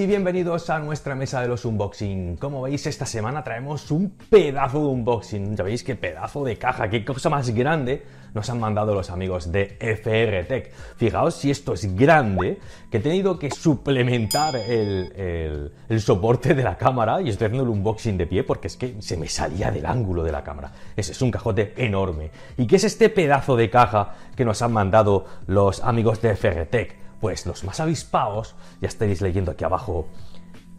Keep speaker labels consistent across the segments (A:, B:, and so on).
A: y bienvenidos a nuestra mesa de los unboxing. Como veis, esta semana traemos un pedazo de unboxing. Ya veis qué pedazo de caja, qué cosa más grande nos han mandado los amigos de FR Fijaos si esto es grande, que he tenido que suplementar el, soporte de la cámara y estoy haciendo el unboxing de pie porque es que se me salía del ángulo de la cámara. Ese es un cajote enorme. ¿Y qué es este pedazo de caja que nos han mandado los amigos de FR pues los más avispaos, ya estaréis leyendo aquí abajo,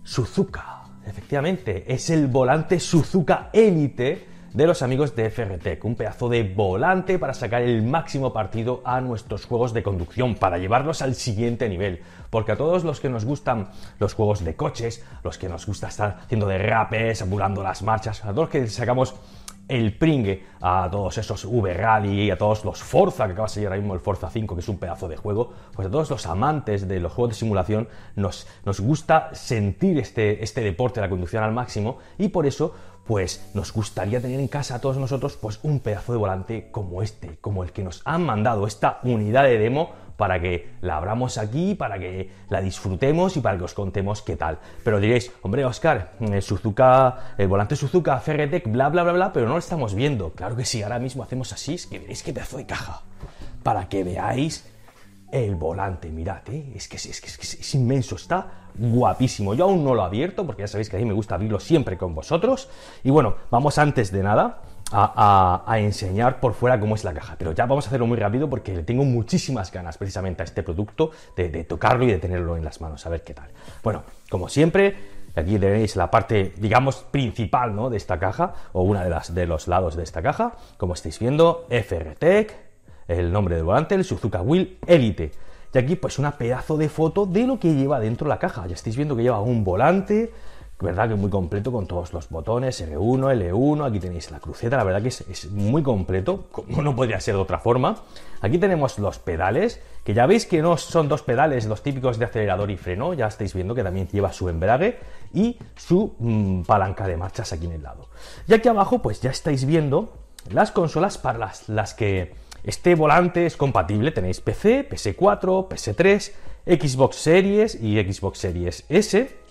A: Suzuka. Efectivamente, es el volante Suzuka Elite de los amigos de FRTEC, un pedazo de volante para sacar el máximo partido a nuestros juegos de conducción, para llevarlos al siguiente nivel. Porque a todos los que nos gustan los juegos de coches, los que nos gusta estar haciendo derrapes, ambulando las marchas, a todos los que sacamos el pringue a todos esos V-Rally y a todos los Forza, que acaba de salir ahora mismo el Forza 5, que es un pedazo de juego, pues a todos los amantes de los juegos de simulación nos, nos gusta sentir este, este deporte, la conducción al máximo, y por eso pues nos gustaría tener en casa a todos nosotros pues un pedazo de volante como este, como el que nos han mandado esta unidad de demo para que la abramos aquí, para que la disfrutemos y para que os contemos qué tal. Pero diréis, hombre, Oscar, el eh, Suzuka, el volante Suzuka, Ferretec, bla, bla, bla, bla, pero no lo estamos viendo. Claro que sí, ahora mismo hacemos así, es que veréis qué pedazo de caja. Para que veáis el volante, mirad, ¿eh? es, que, es, es, que, es, inmenso, está guapísimo. Yo aún no lo he abierto porque ya sabéis que a mí me gusta abrirlo siempre con vosotros. Y bueno, vamos antes de nada a, enseñar por fuera cómo es la caja. Pero ya vamos a hacerlo muy rápido porque le tengo muchísimas ganas precisamente a este producto de, tocarlo y de tenerlo en las manos, a ver qué tal. Bueno, como siempre, aquí tenéis la parte, digamos, principal ¿no? de esta caja o una de, las, de los lados de esta caja. Como estáis viendo, FRTEC, el nombre del volante, el Suzuka Wheel Elite. Y aquí pues una pedazo de foto de lo que lleva dentro la caja. Ya estáis viendo que lleva un volante, verdad que muy completo con todos los botones, L1, L1, aquí tenéis la cruceta, la verdad que es, muy completo, como no podría ser de otra forma. Aquí tenemos los pedales, que ya veis que no son dos pedales, los típicos de acelerador y freno, ya estáis viendo que también lleva su embrague y su mm, palanca de marchas aquí en el lado. Y aquí abajo pues ya estáis viendo las consolas para las, las que este volante es compatible, tenéis PC, PS4, PS3, Xbox Series y Xbox Series S.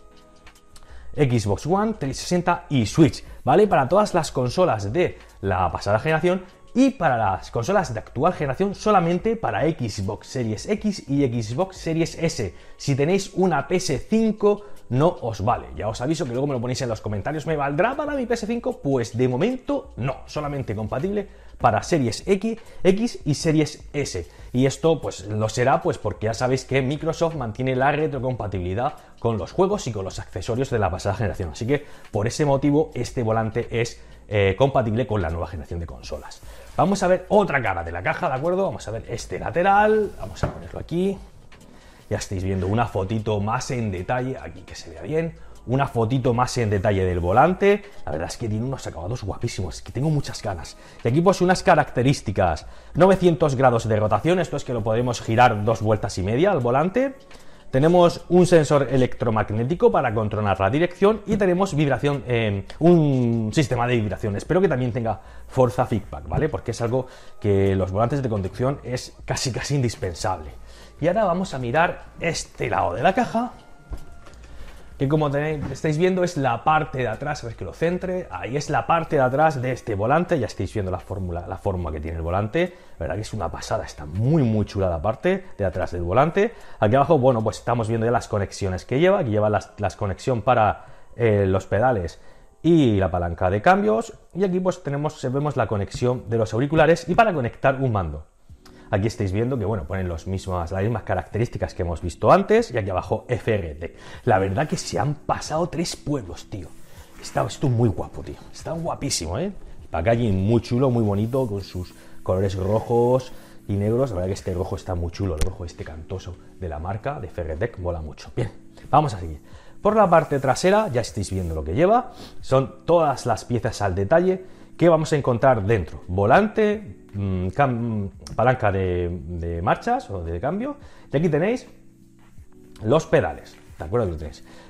A: Xbox One, 360 y Switch, ¿vale? Para todas las consolas de la pasada generación y para las consolas de actual generación solamente para Xbox Series X y Xbox Series S. Si tenéis una PS5 no os vale. Ya os aviso que luego me lo ponéis en los comentarios. ¿Me valdrá para mi PS5? Pues de momento no, solamente compatible para series X, X y series S. Y esto pues lo será pues porque ya sabéis que Microsoft mantiene la retrocompatibilidad con los juegos y con los accesorios de la pasada generación. Así que por ese motivo este volante es eh, compatible con la nueva generación de consolas. Vamos a ver otra cara de la caja, ¿de acuerdo? Vamos a ver este lateral, vamos a ponerlo aquí, ya estáis viendo una fotito más en detalle, aquí que se vea bien, una fotito más en detalle del volante. La verdad es que tiene unos acabados guapísimos, que tengo muchas ganas. Y aquí pues unas características, 900 grados de rotación, esto es que lo podemos girar dos vueltas y media al volante. Tenemos un sensor electromagnético para controlar la dirección y tenemos vibración, em, un sistema de vibración. Espero que también tenga fuerza Feedback, ¿vale? Porque es algo que los volantes de conducción es casi casi indispensable. Y ahora vamos a mirar este lado de la caja, que como estáis viendo es la parte de atrás, a ver que lo centre, ahí es la parte de atrás de este volante, ya estáis viendo la fórmula, la forma que tiene el volante, la verdad que es una pasada, está muy muy chula la parte de atrás del volante. Aquí abajo, bueno, pues estamos viendo ya las conexiones que lleva, que lleva las, conexión para eh, los pedales y la palanca de cambios, y aquí pues tenemos, vemos la conexión de los auriculares y para conectar un mando. Aquí estáis viendo que, bueno, ponen los mismas, las mismas características que hemos visto antes y aquí abajo FRT. La verdad que se han pasado tres pueblos, tío. Está esto muy guapo, tío. Está guapísimo, ¿eh? El packaging muy chulo, muy bonito, con sus colores rojos y negros. La verdad que este rojo está muy chulo, el rojo este cantoso de la marca de Ferretec mola mucho. Bien, vamos a seguir. Por la parte trasera ya estáis viendo lo que lleva. Son todas las piezas al detalle que vamos a encontrar dentro. Volante, Mm, palanca de, marchas o de cambio. Y aquí tenéis los pedales, ¿de acuerdo?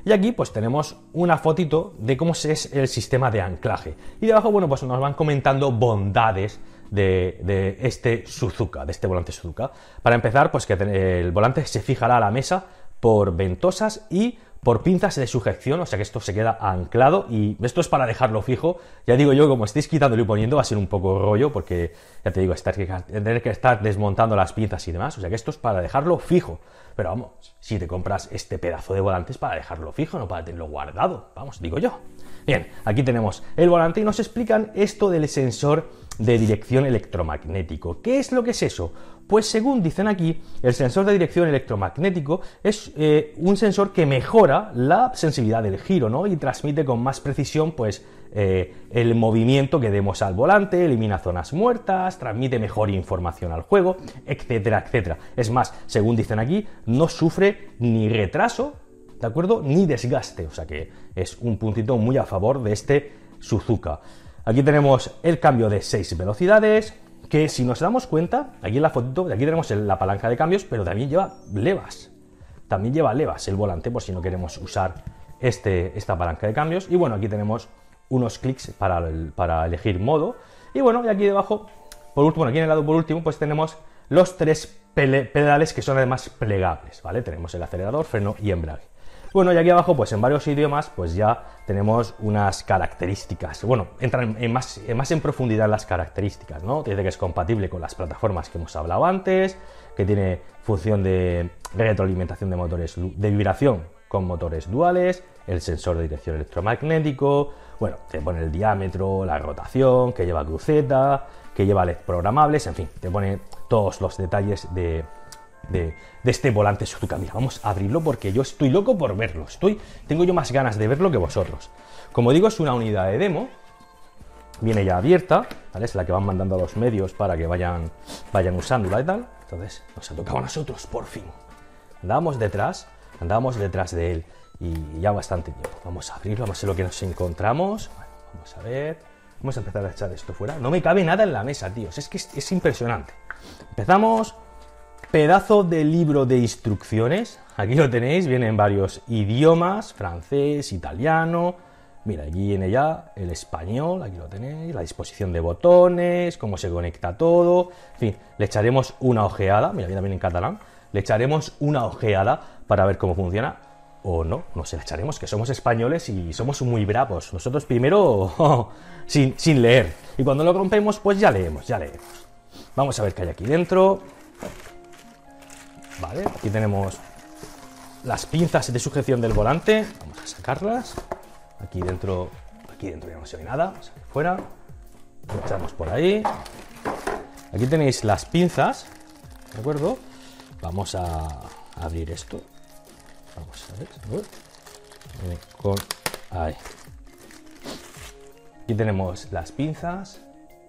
A: Y aquí pues tenemos una fotito de cómo es el sistema de anclaje. Y debajo, bueno, pues nos van comentando bondades de, de, este Suzuka, de este volante Suzuka. Para empezar, pues que el volante se fijará a la mesa por ventosas y por pinzas de sujeción, o sea que esto se queda anclado y esto es para dejarlo fijo. Ya digo yo, como estéis quitándolo y poniendo va a ser un poco rollo porque, ya te digo, estar, tener que estar desmontando las pinzas y demás, o sea que esto es para dejarlo fijo. Pero vamos, si te compras este pedazo de volante es para dejarlo fijo, no para tenerlo guardado, vamos, digo yo. Bien, aquí tenemos el volante y nos explican esto del sensor de dirección electromagnético. ¿Qué es lo que es eso? Pues según dicen aquí, el sensor de dirección electromagnético es eh, un sensor que mejora la sensibilidad del giro, ¿no? Y transmite con más precisión, pues, eh, el movimiento que demos al volante, elimina zonas muertas, transmite mejor información al juego, etcétera, etcétera. Es más, según dicen aquí, no sufre ni retraso, ¿de acuerdo? Ni desgaste. O sea que es un puntito muy a favor de este Suzuka. Aquí tenemos el cambio de seis velocidades, que si nos damos cuenta, aquí en la fotito, aquí tenemos la palanca de cambios, pero también lleva levas. También lleva levas el volante por si no queremos usar este, esta palanca de cambios. Y bueno, aquí tenemos unos clics para, elegir modo. Y bueno, y aquí debajo, por último, aquí en el lado por último, pues tenemos los tres pedales que son además plegables, ¿vale? Tenemos el acelerador, freno y embrague. Bueno, y aquí abajo, pues en varios idiomas, pues ya tenemos unas características. Bueno, entran en más, en profundidad las características, ¿no? Dice que es compatible con las plataformas que hemos hablado antes, que tiene función de retroalimentación de motores de vibración con motores duales, el sensor de dirección electromagnético, bueno, te pone el diámetro, la rotación, que lleva cruceta, que lleva LED programables, en fin, te pone todos los detalles de, de, este volante Suzuka. Mira, vamos a abrirlo porque yo estoy loco por verlo. Estoy, tengo yo más ganas de verlo que vosotros. Como digo, es una unidad de demo. Viene ya abierta, ¿vale? Es la que van mandando a los medios para que vayan, vayan usándola y tal. Entonces, nos ha tocado a nosotros, por fin. Andamos detrás, andamos detrás de él. Y ya bastante tiempo. Vamos a abrirlo, vamos a ver lo que nos encontramos. vamos a ver. Vamos a empezar a echar esto fuera. No me cabe nada en la mesa, tíos. Es que es impresionante. Empezamos pedazo de libro de instrucciones. Aquí lo tenéis, viene en varios idiomas, francés, italiano. Mira, aquí viene ya el español, aquí lo tenéis, la disposición de botones, cómo se conecta todo. En fin, le echaremos una ojeada, mira, viene también en catalán. Le echaremos una ojeada para ver cómo funciona. O no, no se la echaremos, que somos españoles y somos muy bravos. Nosotros primero sin, sin leer. Y cuando lo rompemos, pues ya leemos, ya leemos. Vamos a ver qué hay aquí dentro aquí tenemos las pinzas de sujeción del volante. Vamos a sacarlas. Aquí dentro, aquí dentro ya no se ve nada. Vamos a fuera. Echamos por ahí. Aquí tenéis las pinzas. ¿De acuerdo? Vamos a abrir esto. Vamos a ver. ahí. Aquí tenemos las pinzas.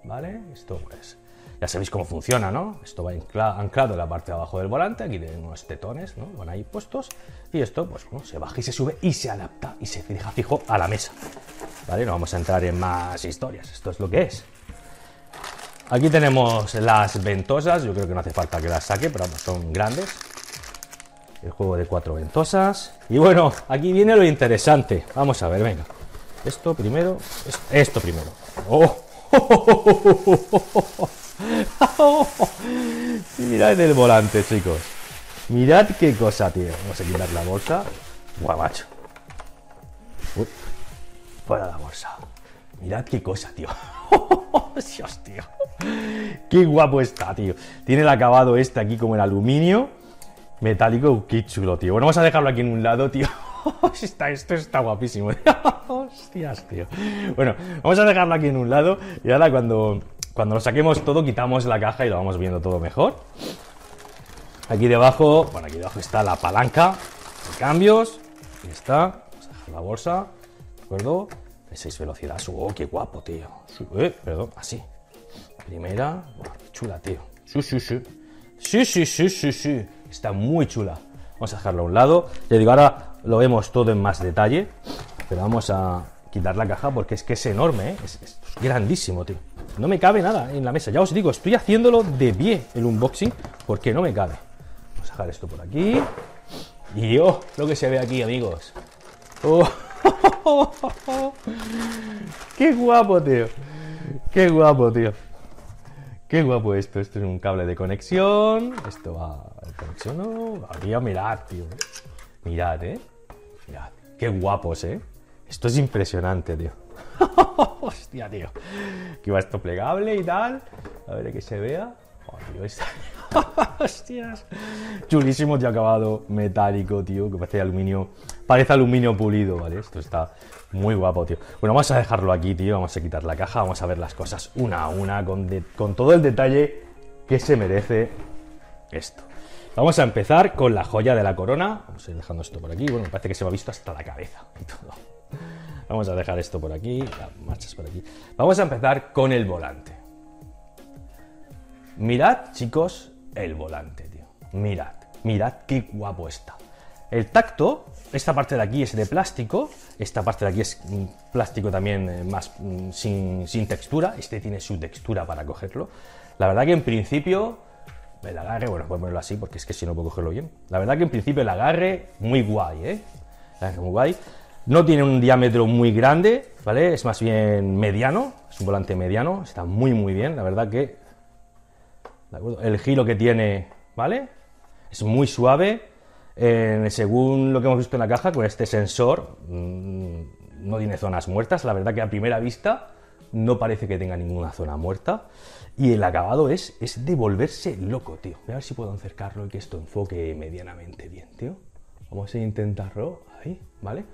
A: ¿Vale? Esto es... Ya sabéis cómo funciona, ¿no? Esto va anclado en la parte de abajo del volante, aquí tienen unos tetones, ¿no? Van ahí puestos y esto, pues, bueno, se baja y se sube y se adapta y se fija fijo a la mesa, ¿vale? No vamos a entrar en más historias, esto es lo que es. Aquí tenemos las ventosas, yo creo que no hace falta que las saque, pero son grandes. El juego de cuatro ventosas. Y bueno, aquí viene lo interesante. Vamos a ver, venga. Esto primero, esto primero. ¡Oh! Mirad el volante, chicos. Mirad qué cosa, tío. Vamos a quitar la bolsa. Guabacho. Uy. Fuera la bolsa. Mirad qué cosa, tío. Dios, tío. Qué guapo está, tío. Tiene el acabado este aquí como el aluminio. Metálico, qué chulo, tío. Bueno, vamos a dejarlo aquí en un lado, tío. está, esto está guapísimo. Hostias, tío. Bueno, vamos a dejarlo aquí en un lado y ahora cuando, cuando lo saquemos todo, quitamos la caja y lo vamos viendo todo mejor. Aquí debajo, bueno, aquí debajo está la palanca de cambios. Aquí está. Vamos a dejar la bolsa. ¿De acuerdo? De 6 velocidades. ¡Oh, qué guapo, tío! Eh, perdón, así. Primera. chula, tío. Sí, sí, sí. Sí, sí, sí, sí, sí. Está muy chula. Vamos a dejarlo a un lado. Ya digo, ahora lo vemos todo en más detalle. Pero vamos a quitar la caja porque es que es enorme, ¿eh? es, grandísimo, tío. No me cabe nada en la mesa. Ya os digo, estoy haciéndolo de pie el unboxing porque no me cabe. Vamos a dejar esto por aquí. Y oh, lo que se ve aquí, amigos. Oh. ¡Qué guapo, tío! ¡Qué guapo, tío! ¡Qué guapo esto! Esto es un cable de conexión. Esto va... ¿Conexión no? Aquí mirar, tío. Mirad, ¿eh? Mirad. Qué guapos, ¿eh? Esto es impresionante, tío. Hostia, tío. Aquí va esto plegable y tal. A ver, que se vea. Hostias. Chulísimo de acabado metálico, tío, que parece aluminio. Parece aluminio pulido, ¿vale? Esto está muy guapo, tío. Bueno, vamos a dejarlo aquí, tío. Vamos a quitar la caja. Vamos a ver las cosas una a una con todo el detalle que se merece esto. Vamos a empezar con la joya de la corona. Vamos a ir dejando esto por aquí. Bueno, me parece que se me ha visto hasta la cabeza y todo. Vamos a dejar esto por aquí, las marchas por aquí. Vamos a empezar con el volante. Mirad, chicos, el volante, tío. Mirad, mirad qué guapo está. El tacto, esta parte de aquí es de plástico, esta parte de aquí es plástico también eh, más mm, sin, sin textura, este tiene su textura para cogerlo. La verdad que en principio el agarre, bueno, pues así porque es que si no puedo cogerlo bien. La verdad que en principio el agarre, muy guay, ¿eh? muy guay. No tiene un diámetro muy grande, ¿vale? Es más bien mediano, es un volante mediano, está muy muy bien, la verdad que... El giro que tiene, ¿vale? Es muy suave. según lo que hemos visto en la caja, con este sensor mm, no tiene zonas muertas, la verdad que a primera vista no parece que tenga ninguna zona muerta. Y el acabado es, es de volverse loco, tío. a ver si puedo acercarlo y que esto enfoque medianamente bien, tío. Vamos a intentarlo ahí, ¿vale?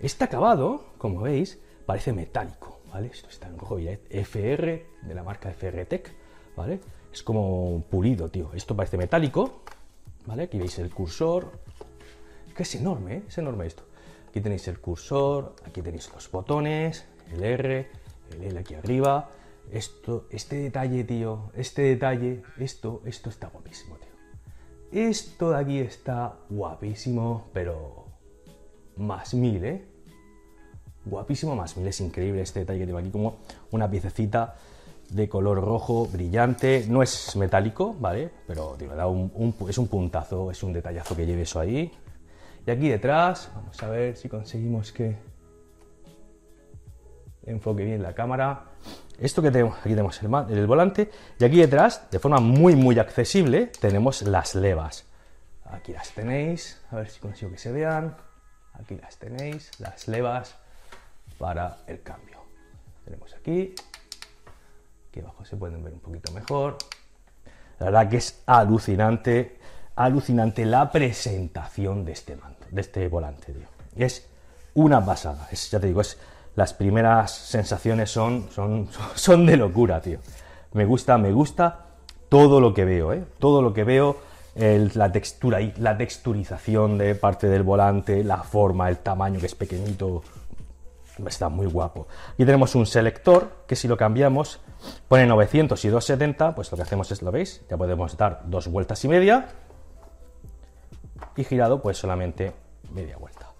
A: Este acabado, como veis, parece metálico, ¿vale? Esto está en rojo y FR, de la marca FRTEC. ¿vale? Es como pulido, tío. Esto parece metálico, ¿vale? Aquí veis el cursor. Es que es enorme, ¿eh? es enorme esto. Aquí tenéis el cursor, aquí tenéis los botones, el R, aquí arriba. Esto, este detalle, tío, este detalle, esto, esto está guapísimo, tío. Esto de aquí está guapísimo, pero más mil, ¿eh? Guapísimo más mil, es increíble este detalle que aquí, como una piececita de color rojo, brillante, no es metálico, ¿vale? Pero tío, da un, es un puntazo, es un detallazo que lleve eso ahí. Y aquí detrás, vamos a ver si conseguimos que enfoque bien la cámara. Esto que tenemos, aquí tenemos el, volante y aquí detrás, de forma muy muy accesible, tenemos las levas. Aquí las tenéis, a ver si consigo que se vean. Aquí las tenéis, las levas para el cambio. Tenemos aquí, aquí abajo se pueden ver un poquito mejor. La verdad que es alucinante, alucinante la presentación de este mando, de este volante, Es una pasada, ya te digo, es las primeras sensaciones son, son, son de locura, tío. Me gusta, me gusta todo lo que veo, ¿eh? Todo lo que veo, la textura, y la texturización de parte del volante, la forma, el tamaño que es pequeñito, está muy guapo. y tenemos un selector que si lo cambiamos pone 900 y 270, pues lo que hacemos es, lo veis, ya podemos dar dos vueltas y media y girado pues solamente media vuelta.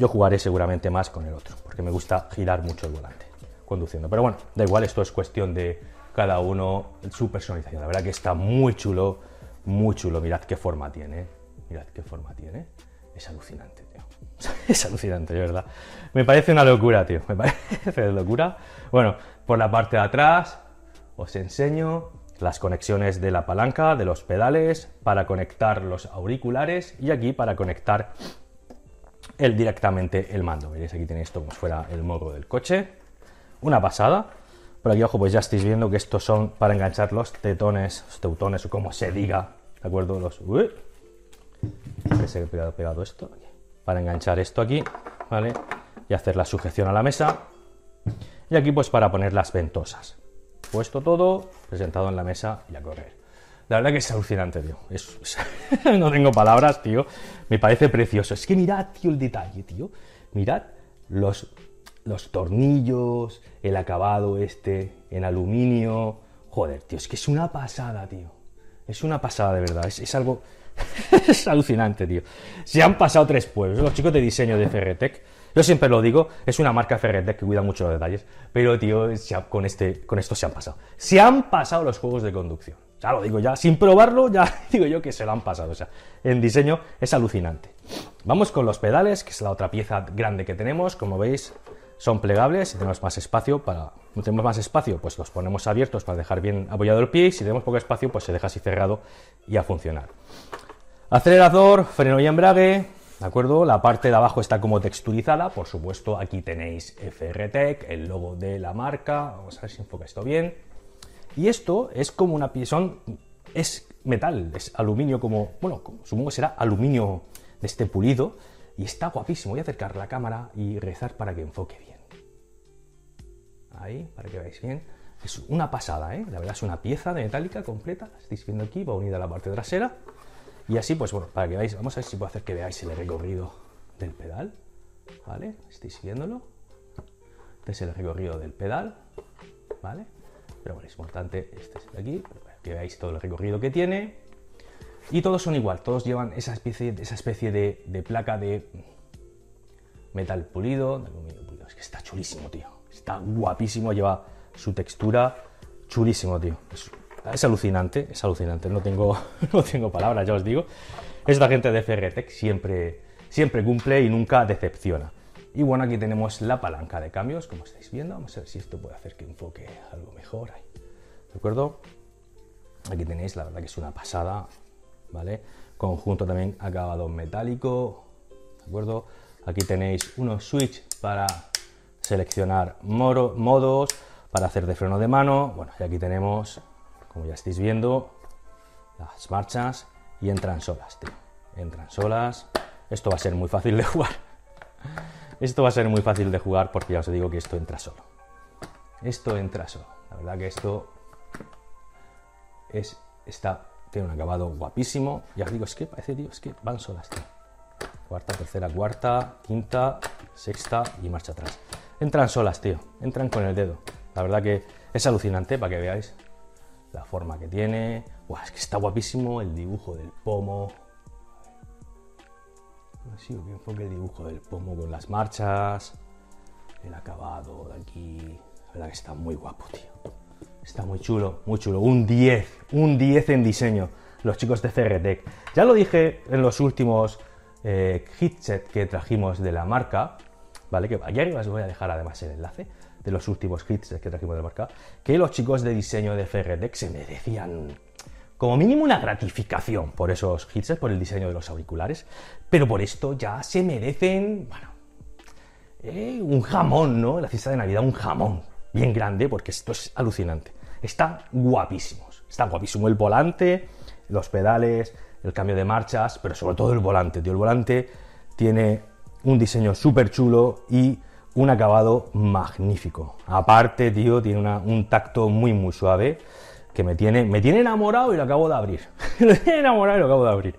A: Yo jugaré seguramente más con el otro, porque me gusta girar mucho el volante conduciendo. Pero bueno, da igual, esto es cuestión de cada uno, su personalización. La verdad que está muy chulo, muy chulo. Mirad qué forma tiene, ¿eh? mirad qué forma tiene. Es alucinante, tío. Es alucinante, de verdad. Me parece una locura, tío. Me parece una locura. Bueno, por la parte de atrás os enseño las conexiones de la palanca, de los pedales, para conectar los auriculares y aquí para conectar el, directamente el mando. Veréis, aquí tenéis esto como si fuera el modo del coche. Una pasada. pero aquí abajo pues ya estáis viendo que estos son para enganchar los tetones, los teutones o como se diga, ¿de acuerdo? Los... Uy, pegado, pegado esto. Para enganchar esto aquí, ¿vale? Y hacer la sujeción a la mesa. Y aquí pues para poner las ventosas. Puesto todo, presentado en la mesa y a correr. La verdad que es alucinante, tío. no tengo palabras, tío. Me parece precioso. Es que mirad, tío, el detalle, tío. Mirad los, los tornillos, el acabado este en aluminio. Joder, tío, es que es una pasada, tío. Es una pasada, de verdad. Es, algo... es alucinante, tío. Se han pasado tres pueblos. Los chicos de diseño de Ferretec yo siempre lo digo, es una marca Ferretec que cuida mucho los detalles, pero tío, con, este, con esto se han pasado. Se han pasado los juegos de conducción. Ya lo digo, ya sin probarlo, ya digo yo que se lo han pasado. O sea, en diseño es alucinante. Vamos con los pedales, que es la otra pieza grande que tenemos. Como veis, son plegables. Si tenemos más espacio para. No tenemos más espacio, pues los ponemos abiertos para dejar bien apoyado el pie. Y si tenemos poco espacio, pues se deja así cerrado y a funcionar. Acelerador, freno y embrague, ¿de acuerdo? La parte de abajo está como texturizada, por supuesto, aquí tenéis FRTEC, el logo de la marca, vamos a ver si enfoca esto bien, y esto es como una pieza, es metal, es aluminio como, bueno, supongo que será aluminio de este pulido y está guapísimo. Voy a acercar la cámara y rezar para que enfoque bien. Ahí, para que veáis bien. Es una pasada, ¿eh? La verdad es una pieza de metálica completa, estáis viendo aquí, va unida a la parte trasera. Y así, pues bueno, para que veáis, vamos a ver si puedo hacer que veáis el recorrido del pedal, ¿vale? ¿Estáis siguiéndolo Este es el recorrido del pedal, ¿vale? Pero bueno, es importante este de aquí, que veáis todo el recorrido que tiene. Y todos son igual, todos llevan esa especie, esa especie de, placa de metal pulido, Es que está chulísimo, tío. Está guapísimo, lleva su textura chulísimo, tío. Es, alucinante, es alucinante. No tengo, no tengo palabras, ya os digo. Esta gente de Ferretec siempre, siempre cumple y nunca decepciona. Y bueno, aquí tenemos la palanca de cambios, como estáis viendo. Vamos a ver si esto puede hacer que enfoque algo mejor ¿De acuerdo? Aquí tenéis, la verdad que es una pasada, ¿vale? Conjunto también acabado metálico, ¿de acuerdo? Aquí tenéis unos switch para seleccionar modos, para hacer de freno de mano. Bueno, y aquí tenemos, como ya estáis viendo, las marchas y entran solas, tío. Entran solas. Esto va a ser muy fácil de jugar. Esto va a ser muy fácil de jugar porque ya os digo que esto entra solo. Esto entra solo. La verdad que esto es, está, tiene un acabado guapísimo. Ya os digo, es que parece, tío, es que van solas, tío. Cuarta, tercera, cuarta, quinta, sexta y marcha atrás. Entran solas, tío. Entran con el dedo. La verdad que es alucinante para que veáis la forma que tiene. es que está guapísimo el dibujo del pomo sí, que enfoque el dibujo del pomo con las marchas, el acabado de aquí. La verdad que está muy guapo, tío. Está muy chulo, muy chulo. Un 10, un 10 en diseño. Los chicos de CRTEC. Ya lo dije en los últimos eh, que trajimos de la marca, ¿vale? Que aquí arriba os voy a dejar además el enlace de los últimos hits que trajimos de la marca, que los chicos de diseño de CRTEC se merecían como mínimo una gratificación por esos hits por el diseño de los auriculares, pero por esto ya se merecen, bueno, eh, un jamón, ¿no? La fiesta de Navidad, un jamón bien grande, porque esto es alucinante. están guapísimos, está guapísimo el volante, los pedales, el cambio de marchas, pero sobre todo el volante, tío. El volante tiene un diseño súper chulo y un acabado magnífico. Aparte, tío, tiene un tacto muy, muy suave que me tiene, me tiene enamorado y lo acabo de abrir. Me tiene enamorado y lo acabo de abrir.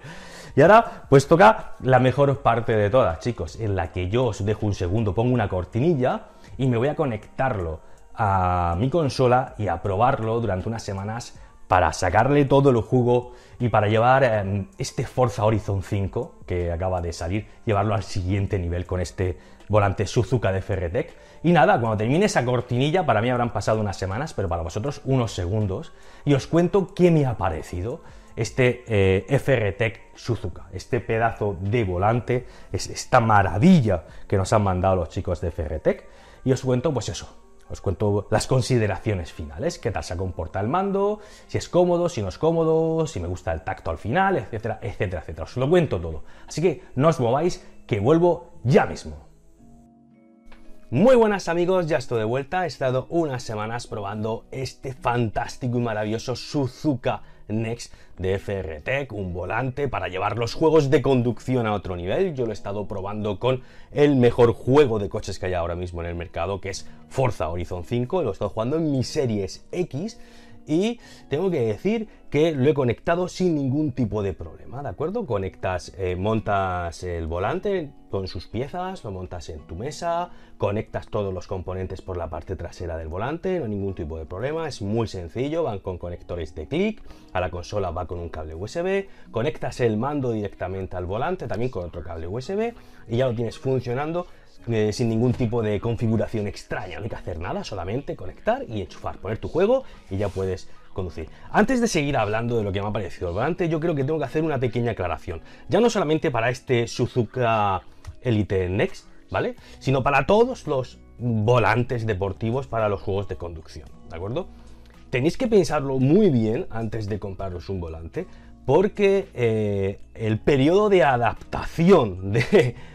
A: Y ahora, pues toca la mejor parte de todas, chicos, en la que yo os dejo un segundo, pongo una cortinilla y me voy a conectarlo a mi consola y a probarlo durante unas semanas para sacarle todo el jugo y para llevar em, este Forza Horizon 5 que acaba de salir, llevarlo al siguiente nivel con este volante Suzuka de Ferretec. Y nada, cuando termine esa cortinilla, para mí habrán pasado unas semanas, pero para vosotros unos segundos, y os cuento qué me ha parecido este eh, Ferretec Suzuka, este pedazo de volante, esta maravilla que nos han mandado los chicos de Ferretec Y os cuento, pues eso, os cuento las consideraciones finales, qué tal se comporta el mando, si es cómodo, si no es cómodo, si me gusta el tacto al final, etcétera, etcétera, etcétera. Os lo cuento todo. Así que no os mováis, que vuelvo ya mismo. Muy buenas amigos, ya estoy de vuelta. He estado unas semanas probando este fantástico y maravilloso Suzuka Next de FRTech, un volante para llevar los juegos de conducción a otro nivel. Yo lo he estado probando con el mejor juego de coches que hay ahora mismo en el mercado, que es Forza Horizon 5. Lo he estado jugando en mis series X y tengo que decir que lo he conectado sin ningún tipo de problema, ¿de acuerdo? Conectas, eh, montas el volante con sus piezas, lo montas en tu mesa, conectas todos los componentes por la parte trasera del volante, no ningún tipo de problema, es muy sencillo, van con conectores de clic, a la consola va con un cable USB, conectas el mando directamente al volante, también con otro cable USB, y ya lo tienes funcionando eh, sin ningún tipo de configuración extraña. No hay que hacer nada, solamente conectar y enchufar, poner tu juego y ya puedes conducir. Antes de seguir hablando de lo que me ha parecido el volante, yo creo que tengo que hacer una pequeña aclaración. Ya no solamente para este Suzuka Elite Next, ¿vale? Sino para todos los volantes deportivos para los juegos de conducción, ¿de acuerdo? Tenéis que pensarlo muy bien antes de compraros un volante, porque eh, el periodo de adaptación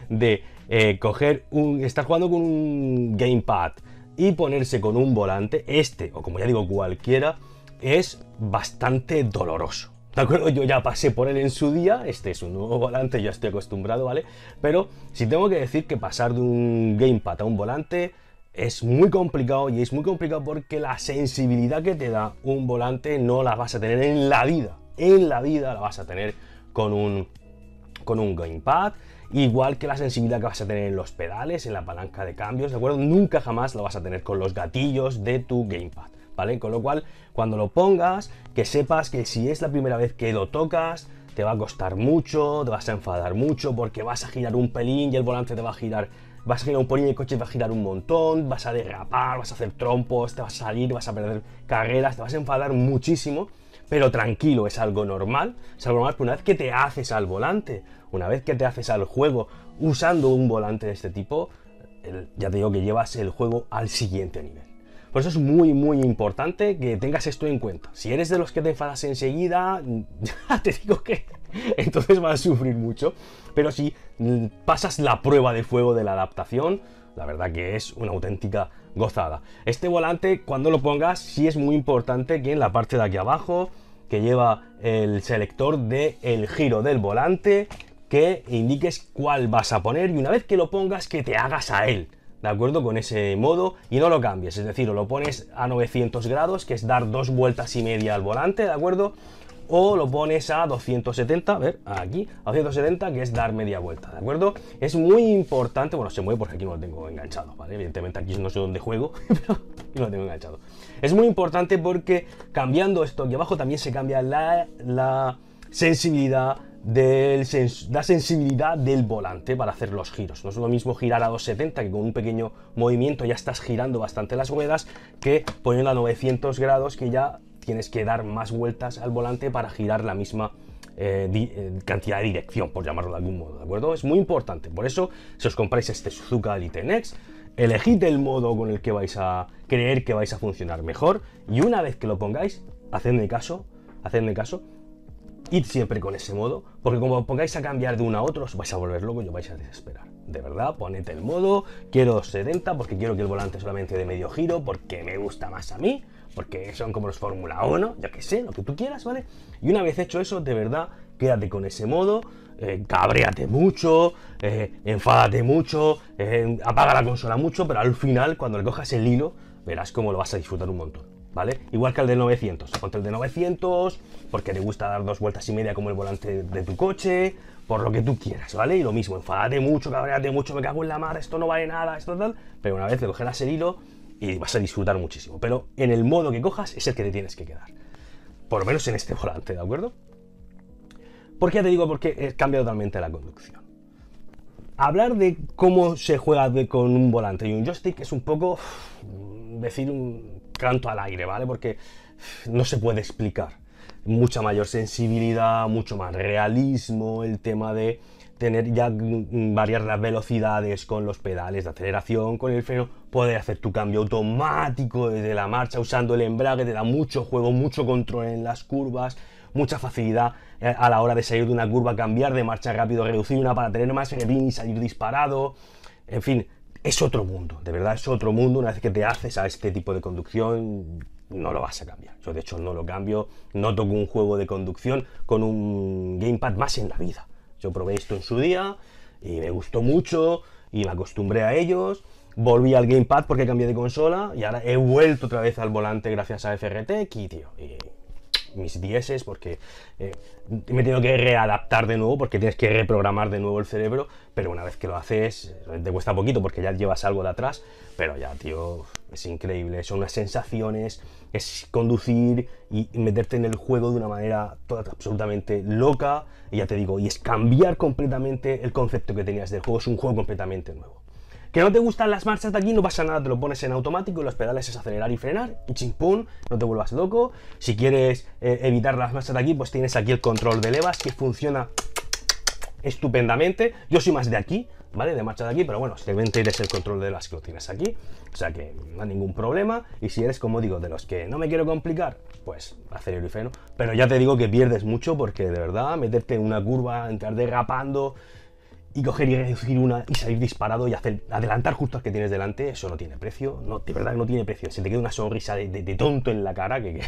A: de eh, coger un. estar jugando con un gamepad y ponerse con un volante, este, o como ya digo, cualquiera, es bastante doloroso. ¿De acuerdo? Yo ya pasé por él en su día, este es un nuevo volante, ya estoy acostumbrado, ¿vale? Pero si tengo que decir que pasar de un gamepad a un volante es muy complicado y es muy complicado porque la sensibilidad que te da un volante no la vas a tener en la vida. En la vida la vas a tener con un, con un gamepad igual que la sensibilidad que vas a tener en los pedales, en la palanca de cambios, ¿de acuerdo? Nunca jamás lo vas a tener con los gatillos de tu gamepad, ¿vale? Con lo cual, cuando lo pongas, que sepas que si es la primera vez que lo tocas, te va a costar mucho, te vas a enfadar mucho porque vas a girar un pelín y el volante te va a girar vas a girar un poli de el coche va a girar un montón, vas a derrapar, vas a hacer trompos, te vas a salir, vas a perder carreras, te vas a enfadar muchísimo, pero tranquilo, es algo normal, es algo normal, porque una vez que te haces al volante, una vez que te haces al juego usando un volante de este tipo, ya te digo que llevas el juego al siguiente nivel. Por eso es muy, muy importante que tengas esto en cuenta. Si eres de los que te enfadas enseguida, ya te digo que Entonces vas a sufrir mucho. Pero si pasas la prueba de fuego de la adaptación, la verdad que es una auténtica gozada. Este volante, cuando lo pongas, sí es muy importante que en la parte de aquí abajo, que lleva el selector del giro del volante, que indiques cuál vas a poner y una vez que lo pongas, que te hagas a él. ¿De acuerdo? Con ese modo y no lo cambies, es decir, lo pones a 900 grados, que es dar dos vueltas y media al volante, ¿de acuerdo? o lo pones a 270, a ver, aquí, a 270, que es dar media vuelta, ¿de acuerdo? Es muy importante, bueno, se mueve porque aquí no lo tengo enganchado, ¿vale? Evidentemente aquí no sé dónde juego, pero aquí no lo tengo enganchado. Es muy importante porque cambiando esto aquí abajo también se cambia la, sensibilidad, del la sensibilidad del volante para hacer los giros. No es lo mismo girar a 270, que con un pequeño movimiento ya estás girando bastante las ruedas, que poniendo a 900 grados, que ya tienes que dar más vueltas al volante para girar la misma eh, eh, cantidad de dirección, por llamarlo de algún modo, ¿de acuerdo? Es muy importante, por eso, si os compráis este Suzuka Elite Next, elegid el modo con el que vais a creer que vais a funcionar mejor y una vez que lo pongáis, hacedme caso, hacedme caso, id siempre con ese modo, porque como pongáis a cambiar de uno a otro, os vais a volver loco y os vais a desesperar. De verdad, ponete el modo, quiero 70 porque quiero que el volante solamente de medio giro, porque me gusta más a mí, porque son como los Fórmula 1, ya que sé, lo que tú quieras, ¿vale? Y una vez hecho eso, de verdad, quédate con ese modo, eh, cabréate mucho, eh, enfádate mucho, eh, apaga la consola mucho, pero al final, cuando le cojas el hilo, verás cómo lo vas a disfrutar un montón. ¿Vale? Igual que el de 900. Ponte el de 900 porque te gusta dar dos vueltas y media como el volante de tu coche, por lo que tú quieras, ¿vale? Y lo mismo, enfádate mucho, cabréate mucho, me cago en la mar, esto no vale nada, esto tal. Pero una vez le cogerás el hilo, y vas a disfrutar muchísimo. Pero en el modo que cojas es el que te tienes que quedar. Por lo menos en este volante, ¿de acuerdo? Porque ya te digo, porque cambia totalmente la conducción. Hablar de cómo se juega con un volante y un joystick es un poco decir un canto al aire, ¿vale? Porque no se puede explicar. Mucha mayor sensibilidad, mucho más realismo, el tema de tener ya mm, mm, varias las velocidades con los pedales de aceleración, con el freno, poder hacer tu cambio automático desde la marcha usando el embrague, te da mucho juego, mucho control en las curvas, mucha facilidad eh, a la hora de salir de una curva, cambiar de marcha rápido, reducir una para tener más redín y salir disparado, en fin, es otro mundo, de verdad es otro mundo, una vez que te haces a este tipo de conducción, no lo vas a cambiar. Yo de hecho no lo cambio, no toco un juego de conducción con un gamepad más en la vida. Yo probé esto en su día y me gustó mucho y me acostumbré a ellos. Volví al gamepad porque cambié de consola y ahora he vuelto otra vez al volante gracias a y tío mis dieces, porque eh, me tengo que readaptar de nuevo, porque tienes que reprogramar de nuevo el cerebro, pero una vez que lo haces, eh, te cuesta poquito, porque ya llevas algo de atrás, pero ya, tío, es increíble, son unas sensaciones, es conducir y, meterte en el juego de una manera toda, absolutamente loca, y ya te digo, y es cambiar completamente el concepto que tenías del juego, es un juego completamente nuevo. Que no te gustan las marchas de aquí, no pasa nada, te lo pones en automático y los pedales es acelerar y frenar, y pum, no te vuelvas loco. Si quieres eh, evitar las marchas de aquí, pues tienes aquí el control de levas que funciona estupendamente. Yo soy más de aquí, ¿vale? De marcha de aquí, pero bueno, simplemente eres el control de las que lo tienes aquí, o sea que no hay ningún problema, y si eres, como digo, de los que no me quiero complicar, pues acelero y freno, pero ya te digo que pierdes mucho porque de verdad meterte en una curva, entrar derrapando, y coger y reducir una y salir disparado y hacer, adelantar justo al que tienes delante, eso no tiene precio, no, de verdad que no tiene precio, se te queda una sonrisa de, tonto en la cara que,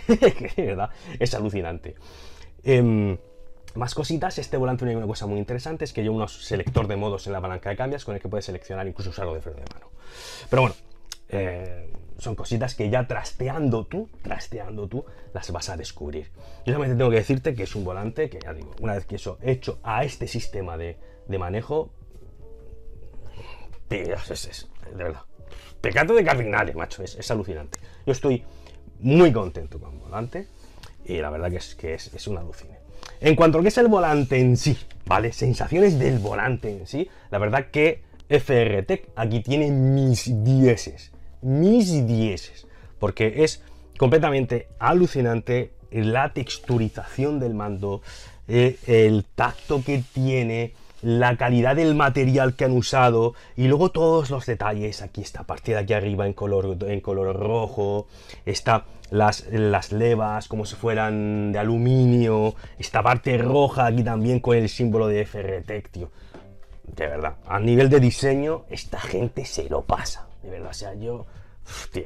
A: verdad es alucinante. Em, más cositas, este volante tiene una cosa muy interesante, es que lleva un selector de modos en la palanca de cambios con el que puedes seleccionar incluso usarlo de freno de mano. Pero bueno, eh, son cositas que ya trasteando tú, trasteando tú, las vas a descubrir. Yo solamente tengo que decirte que es un volante que, ya digo, una vez que eso hecho a este sistema de, de manejo. de verdad. pecado de cardinales, macho, es, alucinante. Yo estoy muy contento con el volante y la verdad que es, que es, un alucine. En cuanto a lo que es el volante en sí, ¿vale? Sensaciones del volante en sí, la verdad que FRTEC aquí tiene mis dieces, mis dieces, porque es completamente alucinante la texturización del mando, eh, el tacto que tiene, la calidad del material que han usado y luego todos los detalles. Aquí está, parte de aquí arriba en color, en color rojo, está las, las levas como si fueran de aluminio, esta parte roja aquí también con el símbolo de FRTEC, De verdad, a nivel de diseño, esta gente se lo pasa. De verdad, o sea, yo... Tío,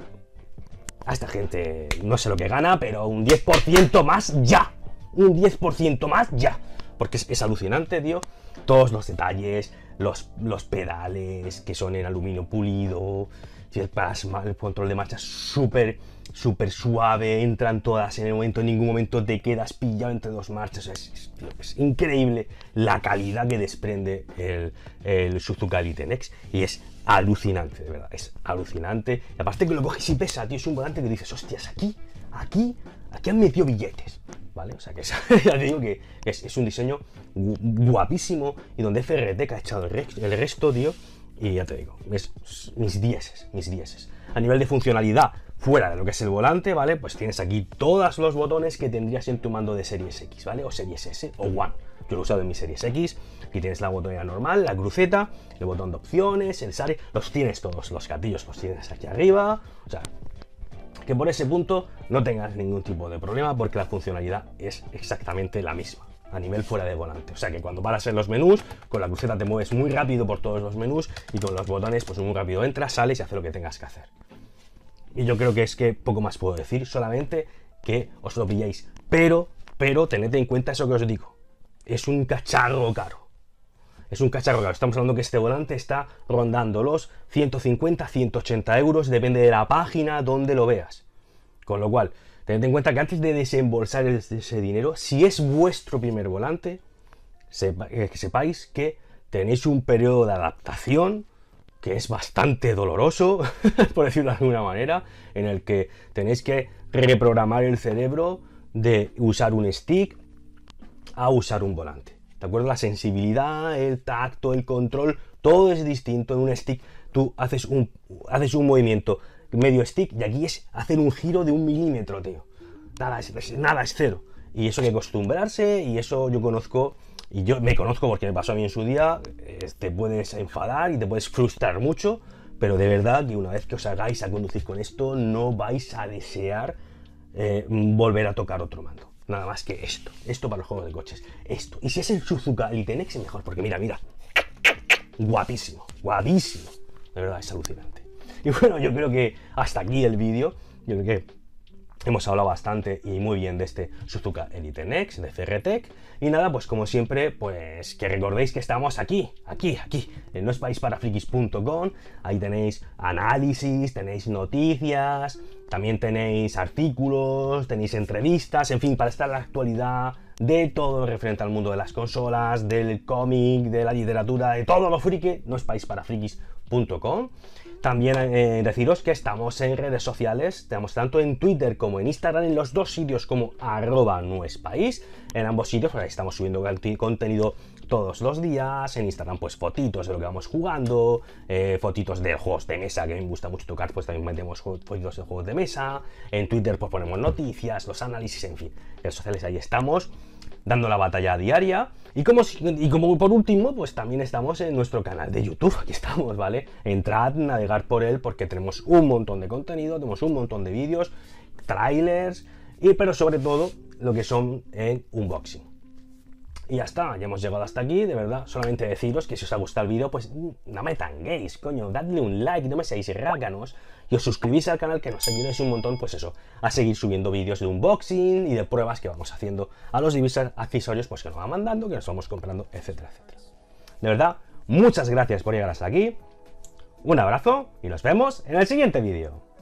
A: a esta gente no sé lo que gana, pero un 10% más ya. Un 10% más ya. Porque es, alucinante, tío. Todos los detalles, los, los, pedales que son en aluminio pulido, el el control de marcha súper, súper suave, entran todas en el momento, en ningún momento te quedas pillado entre dos marchas. Es, increíble la calidad que desprende el, el Suzuka Elite y es alucinante, de verdad, es alucinante. Y aparte que lo coges y pesa, tío, es un volante que dices, hostias, aquí, aquí, aquí han metido billetes. ¿vale? O sea que es, ya digo que es, un diseño guapísimo y donde FRT que ha echado el, resto, tío, y ya te digo, es mis dieces, mis es A nivel de funcionalidad, fuera de lo que es el volante, ¿vale? Pues tienes aquí todos los botones que tendrías en tu mando de Series X, ¿vale? O Series S o One. Yo lo he usado en mi Series X. Aquí tienes la botonera normal, la cruceta, el botón de opciones, el SARE. Los tienes todos, los gatillos los tienes aquí arriba. O sea, que por ese punto no tengas ningún tipo de problema porque la funcionalidad es exactamente la misma a nivel fuera de volante. O sea que cuando paras en los menús, con la cruceta te mueves muy rápido por todos los menús y con los botones pues muy rápido entras, sales y haces lo que tengas que hacer. Y yo creo que es que poco más puedo decir, solamente que os lo pilléis. Pero, pero tened en cuenta eso que os digo. Es un cacharro caro es un cacharro Estamos hablando que este volante está rondando los 150-180 euros, depende de la página donde lo veas. Con lo cual, tened en cuenta que antes de desembolsar ese dinero, si es vuestro primer volante, eh, que sepáis que tenéis un periodo de adaptación que es bastante doloroso, por decirlo de alguna manera, en el que tenéis que reprogramar el cerebro de usar un stick a usar un volante. ¿De acuerdo? La sensibilidad, el tacto, el control, todo es distinto. En un stick tú haces un, haces un movimiento medio stick y aquí es hacer un giro de un milímetro, tío. Nada es, nada es cero. Y eso hay que acostumbrarse y eso yo conozco y yo me conozco porque me pasó a mí en su día, te puedes enfadar y te puedes frustrar mucho, pero de verdad que una vez que os hagáis a conducir con esto no vais a desear eh, volver a tocar otro mando nada más que esto. Esto para los juegos de coches. Esto. Y si es el Suzuka, el mejor, porque mira, mira. Guapísimo, guapísimo. De verdad, es alucinante. Y bueno, yo creo que hasta aquí el vídeo. Yo creo que Hemos hablado bastante y muy bien de este Suzuka Elite Next de CRTEC. Y nada, pues como siempre, pues que recordéis que estamos aquí, aquí, aquí, en noespaisparafrikis.com. Ahí tenéis análisis, tenéis noticias, también tenéis artículos, tenéis entrevistas, en fin, para estar en la actualidad de todo referente al mundo de las consolas, del cómic, de la literatura, de todo lo friki, noespaisparafrikis.com. También eh, deciros que estamos en redes sociales, tenemos tanto en Twitter como en Instagram, en los dos sitios como arroba nuespaís. En ambos sitios pues, estamos subiendo contenido todos los días. En Instagram pues fotitos de lo que vamos jugando, eh, fotitos de juegos de mesa, que me gusta mucho tocar, pues también metemos fotitos de juegos de mesa. En Twitter pues ponemos noticias, los análisis, en fin. En redes sociales ahí estamos dando la batalla diaria. Y como, y como por último, pues también estamos en nuestro canal de YouTube, aquí estamos, ¿vale? Entrad, navegar por él porque tenemos un montón de contenido, tenemos un montón de vídeos, trailers, pero sobre todo lo que son en eh, unboxing. Y ya está, ya hemos llegado hasta aquí, de verdad, solamente deciros que si os ha gustado el vídeo, pues no me tanguéis, coño, dadle un like, no me seáis rácanos, y os suscribís al canal que nos ayudéis un montón, pues eso, a seguir subiendo vídeos de unboxing y de pruebas que vamos haciendo a los divisas accesorios pues que nos van mandando, que nos vamos comprando, etcétera, etcétera. De verdad, muchas gracias por llegar hasta aquí, un abrazo y nos vemos en el siguiente vídeo.